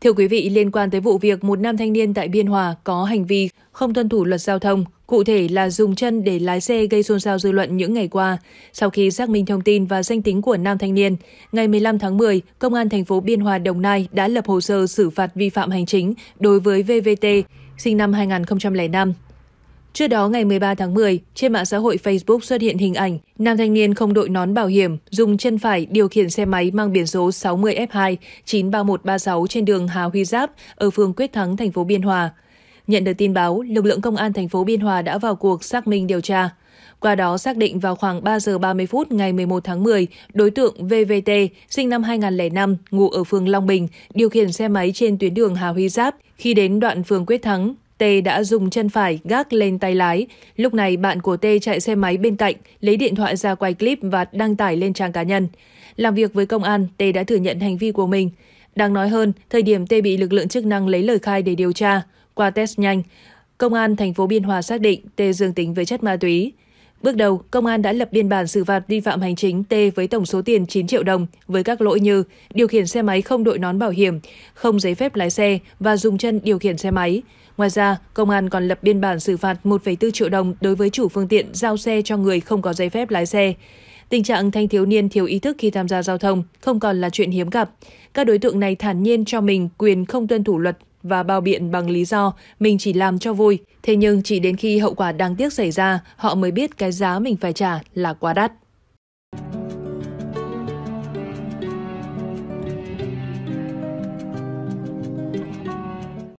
Thưa quý vị, liên quan tới vụ việc một nam thanh niên tại Biên Hòa có hành vi không tuân thủ luật giao thông, cụ thể là dùng chân để lái xe gây xôn xao dư luận những ngày qua. Sau khi xác minh thông tin và danh tính của nam thanh niên, ngày 15 tháng 10, Công an thành phố Biên Hòa Đồng Nai đã lập hồ sơ xử phạt vi phạm hành chính đối với VVT, sinh năm 2005, Trước đó ngày 13 tháng 10, trên mạng xã hội Facebook xuất hiện hình ảnh nam thanh niên không đội nón bảo hiểm, dùng chân phải điều khiển xe máy mang biển số 60F2 93136 trên đường Hà Huy Giáp ở phường Quyết Thắng, thành phố Biên Hòa. Nhận được tin báo, lực lượng công an thành phố Biên Hòa đã vào cuộc xác minh điều tra. Qua đó xác định vào khoảng 3 giờ 30 phút ngày 11 tháng 10, đối tượng VVT, sinh năm 2005, ngụ ở phường Long Bình, điều khiển xe máy trên tuyến đường Hà Huy Giáp. Khi đến đoạn phường Quyết Thắng, T đã dùng chân phải gác lên tay lái. Lúc này bạn của T chạy xe máy bên cạnh, lấy điện thoại ra quay clip và đăng tải lên trang cá nhân. Làm việc với công an, T đã thừa nhận hành vi của mình. Đáng nói hơn, thời điểm T bị lực lượng chức năng lấy lời khai để điều tra, qua test nhanh, công an thành phố Biên Hòa xác định T dương tính với chất ma túy. Bước đầu, công an đã lập biên bản xử phạt vi phạm hành chính T với tổng số tiền 9 triệu đồng với các lỗi như điều khiển xe máy không đội nón bảo hiểm, không giấy phép lái xe và dùng chân điều khiển xe máy. Ngoài ra, công an còn lập biên bản xử phạt 1,4 triệu đồng đối với chủ phương tiện giao xe cho người không có giấy phép lái xe. Tình trạng thanh thiếu niên thiếu ý thức khi tham gia giao thông không còn là chuyện hiếm gặp. Các đối tượng này thản nhiên cho mình quyền không tuân thủ luật và bao biện bằng lý do mình chỉ làm cho vui. Thế nhưng chỉ đến khi hậu quả đáng tiếc xảy ra, họ mới biết cái giá mình phải trả là quá đắt.